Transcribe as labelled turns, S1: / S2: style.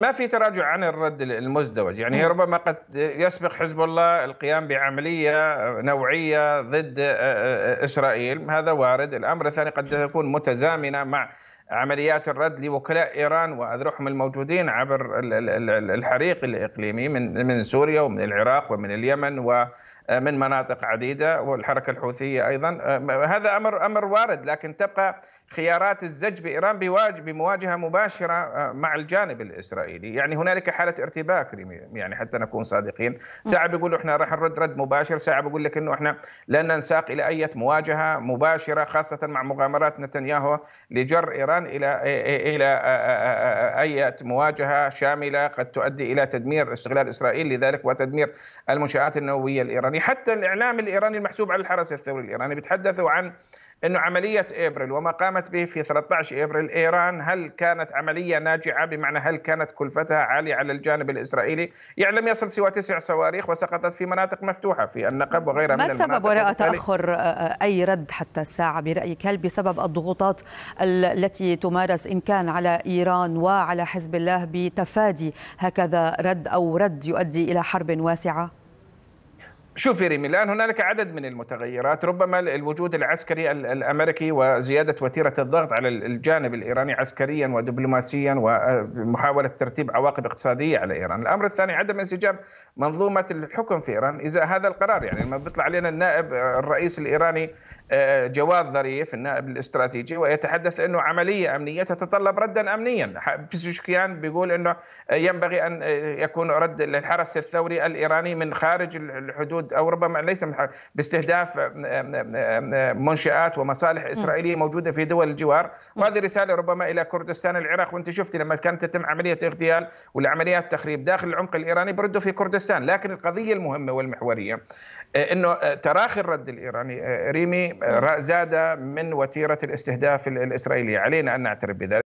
S1: ما في تراجع عن الرد المزدوج يعني إيه. ربما قد يسبق حزب الله القيام بعملية نوعية ضد إسرائيل هذا وارد الأمر الثاني قد تكون متزامنة مع عمليات الرد لوكلاء ايران واذرعهم الموجودين عبر الحريق الاقليمي من من سوريا ومن العراق ومن اليمن من مناطق عديده والحركه الحوثيه ايضا هذا امر امر وارد لكن تبقى خيارات الزج بايران بمواجهه مباشره مع الجانب الاسرائيلي، يعني هنالك حاله ارتباك يعني حتى نكون صادقين، ساعه بيقولوا احنا راح نرد رد مباشر، ساعه بيقول لك انه احنا لن ننساق الى اي مواجهه مباشره خاصه مع مغامرات نتنياهو لجر ايران الى الى اي مواجهه شامله قد تؤدي الى تدمير استغلال اسرائيل لذلك وتدمير المنشات النوويه الايرانيه يعني حتى الإعلام الإيراني المحسوب على الحرس الثوري الإيراني بيتحدثوا عن أنه عملية إبريل وما قامت به في 13 إبريل إيران هل كانت عملية ناجعة بمعنى هل كانت كلفتها عالية على الجانب الإسرائيلي يعني لم يصل سوى تسع صواريخ وسقطت في مناطق مفتوحة في النقب وغيرها من المناطق ما السبب وراء تأخر
S2: آه، أي رد حتى الساعة برأيك هل بسبب الضغوطات التي تمارس إن كان على إيران وعلى حزب الله بتفادي هكذا رد أو رد يؤدي إلى حرب واسعة؟ شوف
S1: ريمي الان هنالك عدد من المتغيرات ربما الوجود العسكري الامريكي وزياده وتيره الضغط على الجانب الايراني عسكريا ودبلوماسيا ومحاوله ترتيب عواقب اقتصاديه على ايران، الامر الثاني عدم انسجام منظومه الحكم في ايران اذا هذا القرار يعني لما بيطلع علينا النائب الرئيس الايراني آه، جواد ظريف النائب الاستراتيجي ويتحدث انه عمليه امنيه تتطلب ردا امنيا، بيزوشكيان بيقول انه ينبغي ان يكون رد للحرس الثوري الايراني من خارج الحدود او ربما ليس من حق باستهداف آه، آه، آه، منشات ومصالح اسرائيليه موجوده في دول الجوار وهذه رساله ربما الى كردستان العراق وانت شفتي لما كانت تتم عمليه اغتيال والعمليات تخريب داخل العمق الايراني بردوا في كردستان لكن القضيه المهمه والمحوريه انه تراخي الرد الايراني ريمي زاد من وتيره الاستهداف الاسرائيليه علينا ان نعترف بذلك